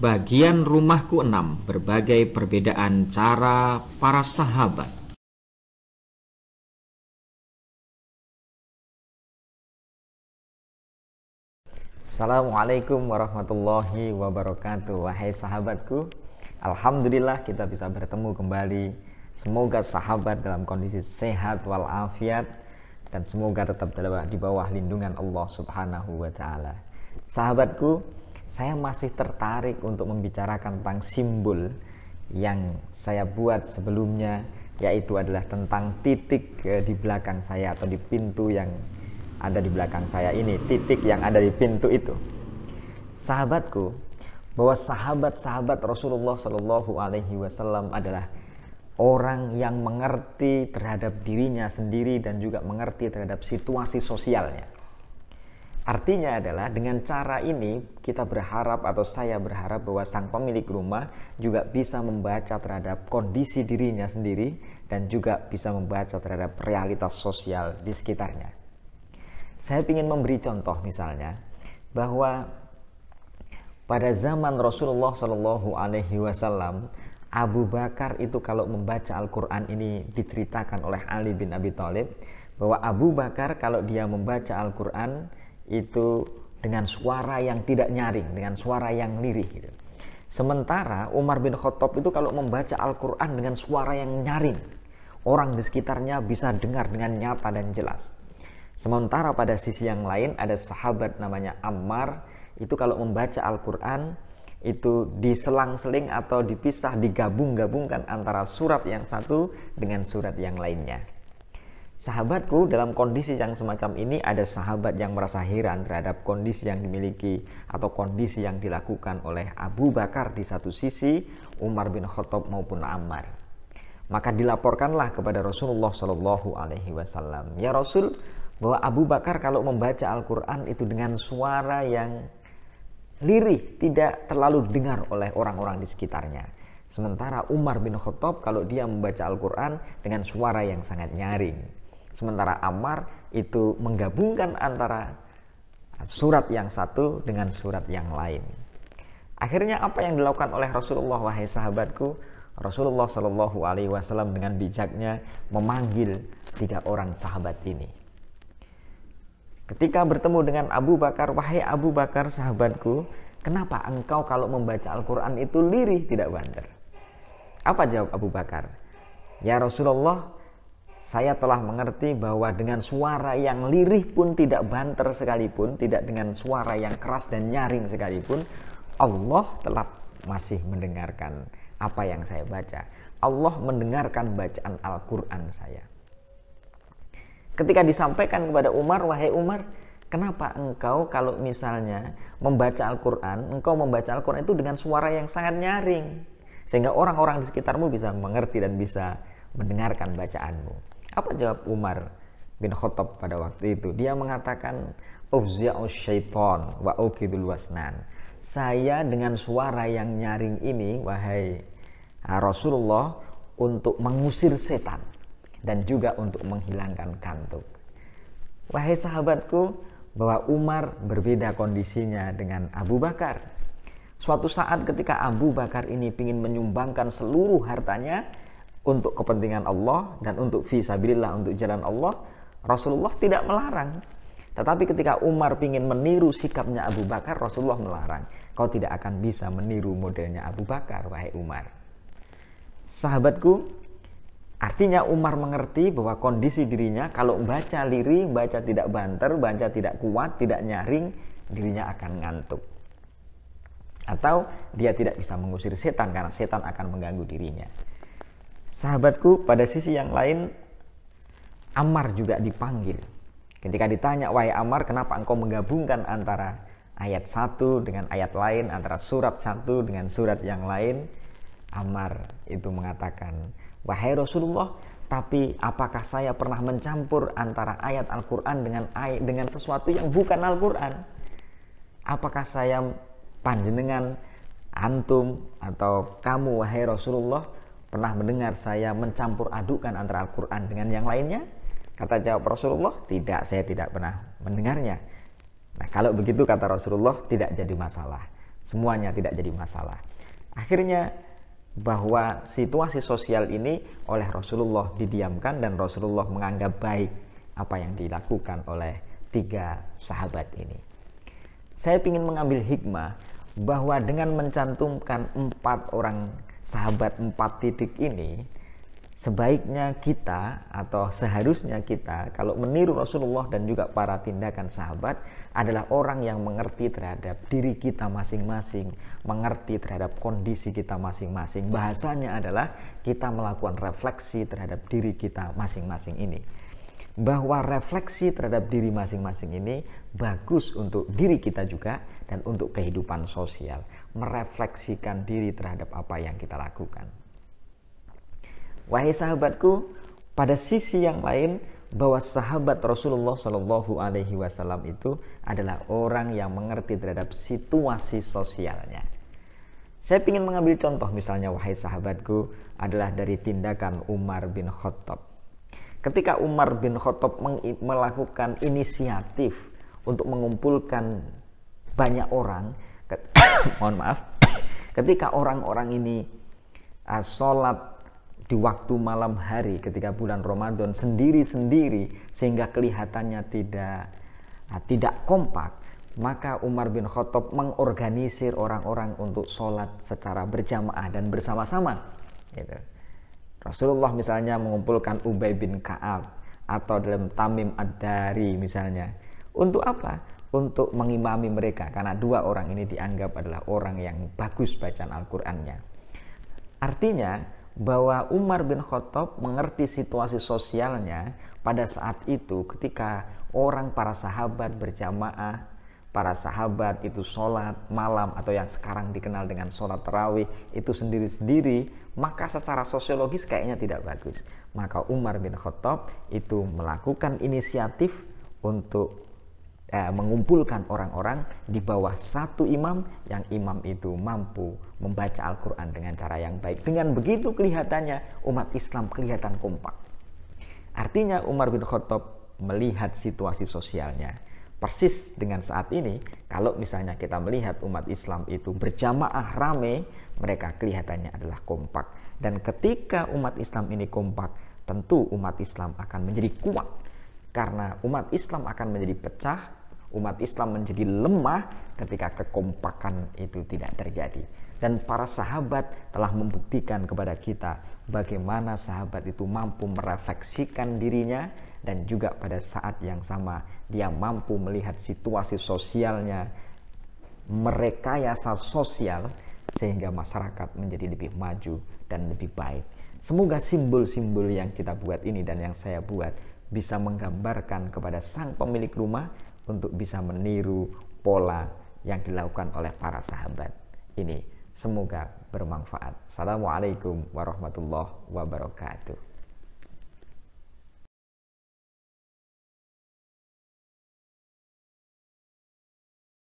bagian rumahku enam berbagai perbedaan cara para sahabat. Assalamualaikum warahmatullahi wabarakatuh Wahai sahabatku Alhamdulillah kita bisa bertemu kembali Semoga sahabat dalam kondisi sehat walafiat Dan semoga tetap di bawah lindungan Allah subhanahu wa ta'ala Sahabatku saya masih tertarik untuk membicarakan tentang simbol yang saya buat sebelumnya yaitu adalah tentang titik eh, di belakang saya atau di pintu yang ada di belakang saya ini titik yang ada di pintu itu sahabatku bahwa sahabat-sahabat Rasulullah Shallallahu Alaihi Wasallam adalah orang yang mengerti terhadap dirinya sendiri dan juga mengerti terhadap situasi sosialnya Artinya adalah dengan cara ini kita berharap atau saya berharap bahwa sang pemilik rumah juga bisa membaca terhadap kondisi dirinya sendiri dan juga bisa membaca terhadap realitas sosial di sekitarnya. Saya ingin memberi contoh misalnya bahwa pada zaman Rasulullah Shallallahu Alaihi Wasallam Abu Bakar itu kalau membaca Al-Quran ini diceritakan oleh Ali bin Abi Thalib bahwa Abu Bakar kalau dia membaca Al-Quran itu dengan suara yang tidak nyaring, dengan suara yang lirih. Gitu. Sementara Umar bin Khattab itu kalau membaca Al-Quran dengan suara yang nyaring, orang di sekitarnya bisa dengar dengan nyata dan jelas. Sementara pada sisi yang lain ada sahabat namanya Ammar, itu kalau membaca Al-Quran itu diselang-seling atau dipisah, digabung-gabungkan antara surat yang satu dengan surat yang lainnya sahabatku dalam kondisi yang semacam ini ada sahabat yang merasa heran terhadap kondisi yang dimiliki atau kondisi yang dilakukan oleh Abu Bakar di satu sisi, Umar bin Khattab maupun Ammar. Maka dilaporkanlah kepada Rasulullah Shallallahu Alaihi Wasallam, ya Rasul, bahwa Abu Bakar kalau membaca Al-Quran itu dengan suara yang lirih, tidak terlalu dengar oleh orang-orang di sekitarnya. Sementara Umar bin Khattab kalau dia membaca Al-Quran dengan suara yang sangat nyaring. Sementara amar itu menggabungkan antara surat yang satu dengan surat yang lain. Akhirnya apa yang dilakukan oleh Rasulullah wahai sahabatku? Rasulullah Shallallahu Alaihi Wasallam dengan bijaknya memanggil tiga orang sahabat ini. Ketika bertemu dengan Abu Bakar, wahai Abu Bakar sahabatku, kenapa engkau kalau membaca Al-Quran itu lirih tidak bandar? Apa jawab Abu Bakar? Ya Rasulullah, saya telah mengerti bahwa dengan suara yang lirih pun tidak banter sekalipun, tidak dengan suara yang keras dan nyaring sekalipun, Allah telah masih mendengarkan apa yang saya baca. Allah mendengarkan bacaan Al-Quran saya. Ketika disampaikan kepada Umar, wahai Umar, kenapa engkau kalau misalnya membaca Al-Quran, engkau membaca Al-Quran itu dengan suara yang sangat nyaring. Sehingga orang-orang di sekitarmu bisa mengerti dan bisa mendengarkan bacaanmu. Apa jawab Umar bin Khattab pada waktu itu? Dia mengatakan Ufzi'u syaiton wa ukidul wasnan. Saya dengan suara yang nyaring ini wahai ah, Rasulullah untuk mengusir setan dan juga untuk menghilangkan kantuk. Wahai sahabatku, bahwa Umar berbeda kondisinya dengan Abu Bakar. Suatu saat ketika Abu Bakar ini ingin menyumbangkan seluruh hartanya, untuk kepentingan Allah dan untuk visabilillah untuk jalan Allah Rasulullah tidak melarang tetapi ketika Umar ingin meniru sikapnya Abu Bakar Rasulullah melarang kau tidak akan bisa meniru modelnya Abu Bakar wahai Umar sahabatku artinya Umar mengerti bahwa kondisi dirinya kalau baca liri baca tidak banter baca tidak kuat tidak nyaring dirinya akan ngantuk atau dia tidak bisa mengusir setan karena setan akan mengganggu dirinya Sahabatku pada sisi yang lain Ammar juga dipanggil. Ketika ditanya, "Wahai Ammar, kenapa engkau menggabungkan antara ayat satu dengan ayat lain, antara surat satu dengan surat yang lain?" Ammar itu mengatakan, "Wahai Rasulullah, tapi apakah saya pernah mencampur antara ayat Al-Qur'an dengan dengan sesuatu yang bukan Al-Qur'an? Apakah saya panjenengan antum atau kamu wahai Rasulullah Pernah mendengar saya mencampur adukan antara Al-Quran dengan yang lainnya? Kata jawab Rasulullah, tidak, saya tidak pernah mendengarnya. Nah, kalau begitu kata Rasulullah, tidak jadi masalah. Semuanya tidak jadi masalah. Akhirnya, bahwa situasi sosial ini oleh Rasulullah didiamkan dan Rasulullah menganggap baik apa yang dilakukan oleh tiga sahabat ini. Saya ingin mengambil hikmah bahwa dengan mencantumkan empat orang sahabat empat titik ini sebaiknya kita atau seharusnya kita kalau meniru Rasulullah dan juga para tindakan sahabat adalah orang yang mengerti terhadap diri kita masing-masing, mengerti terhadap kondisi kita masing-masing. Bahasanya adalah kita melakukan refleksi terhadap diri kita masing-masing ini. Bahwa refleksi terhadap diri masing-masing ini bagus untuk diri kita juga dan untuk kehidupan sosial merefleksikan diri terhadap apa yang kita lakukan. Wahai sahabatku, pada sisi yang lain bahwa sahabat Rasulullah Shallallahu Alaihi Wasallam itu adalah orang yang mengerti terhadap situasi sosialnya. Saya ingin mengambil contoh misalnya wahai sahabatku adalah dari tindakan Umar bin Khattab. Ketika Umar bin Khattab melakukan inisiatif untuk mengumpulkan banyak orang mohon maaf, ketika orang-orang ini uh, sholat di waktu malam hari ketika bulan Ramadan sendiri-sendiri sehingga kelihatannya tidak uh, tidak kompak maka Umar bin Khattab mengorganisir orang-orang untuk sholat secara berjamaah dan bersama-sama gitu. Rasulullah misalnya mengumpulkan Ubay bin Ka'ab atau dalam Tamim Ad-Dari misalnya untuk apa? untuk mengimami mereka karena dua orang ini dianggap adalah orang yang bagus bacaan Al-Qur'annya. Artinya bahwa Umar bin Khattab mengerti situasi sosialnya pada saat itu ketika orang para sahabat berjamaah para sahabat itu sholat malam atau yang sekarang dikenal dengan sholat terawih itu sendiri-sendiri maka secara sosiologis kayaknya tidak bagus maka Umar bin Khattab itu melakukan inisiatif untuk eh, mengumpulkan orang-orang di bawah satu imam yang imam itu mampu membaca Al-Quran dengan cara yang baik. Dengan begitu kelihatannya umat Islam kelihatan kompak. Artinya Umar bin Khattab melihat situasi sosialnya. Persis dengan saat ini, kalau misalnya kita melihat umat Islam itu berjamaah rame, mereka kelihatannya adalah kompak. Dan ketika umat Islam ini kompak, tentu umat Islam akan menjadi kuat. Karena umat Islam akan menjadi pecah umat Islam menjadi lemah ketika kekompakan itu tidak terjadi. Dan para sahabat telah membuktikan kepada kita bagaimana sahabat itu mampu merefleksikan dirinya dan juga pada saat yang sama dia mampu melihat situasi sosialnya, merekayasa sosial sehingga masyarakat menjadi lebih maju dan lebih baik. Semoga simbol-simbol yang kita buat ini dan yang saya buat bisa menggambarkan kepada sang pemilik rumah untuk bisa meniru pola yang dilakukan oleh para sahabat. Ini semoga bermanfaat. Assalamualaikum warahmatullahi wabarakatuh.